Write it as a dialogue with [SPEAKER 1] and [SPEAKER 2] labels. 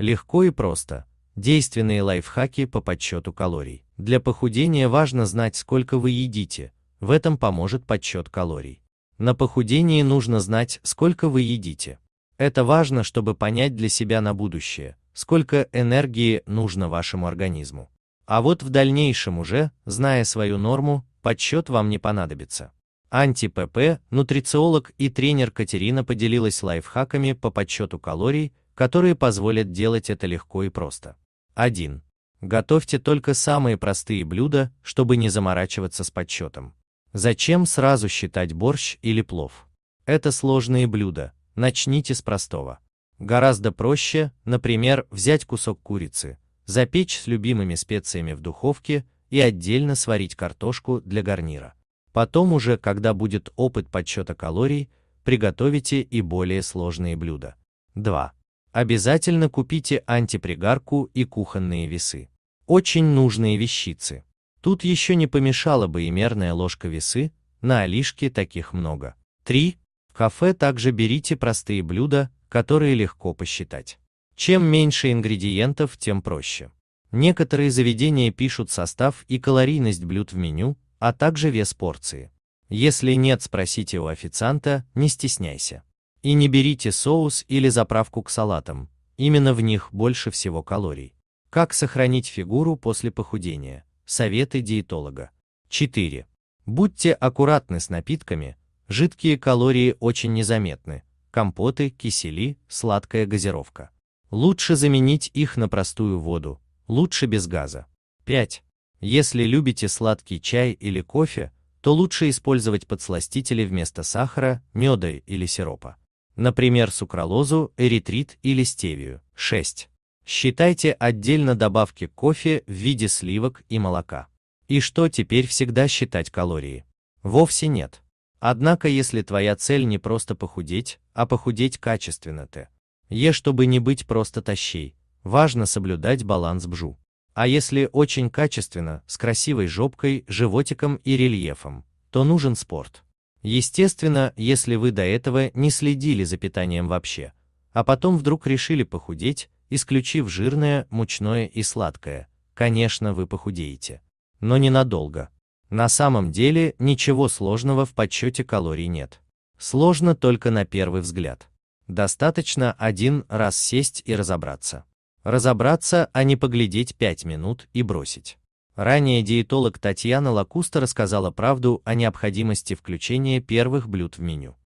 [SPEAKER 1] Легко и просто. Действенные лайфхаки по подсчету калорий. Для похудения важно знать, сколько вы едите. В этом поможет подсчет калорий. На похудении нужно знать, сколько вы едите. Это важно, чтобы понять для себя на будущее, сколько энергии нужно вашему организму. А вот в дальнейшем уже, зная свою норму, подсчет вам не понадобится. Анти-ПП, нутрициолог и тренер Катерина поделилась лайфхаками по подсчету калорий, которые позволят делать это легко и просто. 1. Готовьте только самые простые блюда, чтобы не заморачиваться с подсчетом. Зачем сразу считать борщ или плов? Это сложные блюда, начните с простого. Гораздо проще, например, взять кусок курицы, запечь с любимыми специями в духовке и отдельно сварить картошку для гарнира. Потом уже, когда будет опыт подсчета калорий, приготовите и более сложные блюда. 2. Обязательно купите антипригарку и кухонные весы. Очень нужные вещицы. Тут еще не помешала бы и мерная ложка весы, на Алишке таких много. 3. В кафе также берите простые блюда, которые легко посчитать. Чем меньше ингредиентов, тем проще. Некоторые заведения пишут состав и калорийность блюд в меню, а также вес порции. Если нет, спросите у официанта, не стесняйся. И не берите соус или заправку к салатам, именно в них больше всего калорий. Как сохранить фигуру после похудения? Советы диетолога. 4. Будьте аккуратны с напитками, жидкие калории очень незаметны, компоты, кисели, сладкая газировка. Лучше заменить их на простую воду, лучше без газа. 5. Если любите сладкий чай или кофе, то лучше использовать подсластители вместо сахара, меда или сиропа например, сукралозу, эритрит или стевию. 6. Считайте отдельно добавки кофе в виде сливок и молока. И что теперь всегда считать калории? Вовсе нет. Однако, если твоя цель не просто похудеть, а похудеть качественно ты, ешь, чтобы не быть просто тащей, важно соблюдать баланс бжу. А если очень качественно, с красивой жопкой, животиком и рельефом, то нужен спорт. Естественно, если вы до этого не следили за питанием вообще, а потом вдруг решили похудеть, исключив жирное, мучное и сладкое, конечно, вы похудеете. Но ненадолго. На самом деле ничего сложного в подсчете калорий нет. Сложно только на первый взгляд. Достаточно один раз сесть и разобраться. Разобраться, а не поглядеть 5 минут и бросить. Ранее диетолог Татьяна Лакуста рассказала правду о необходимости включения первых блюд в меню.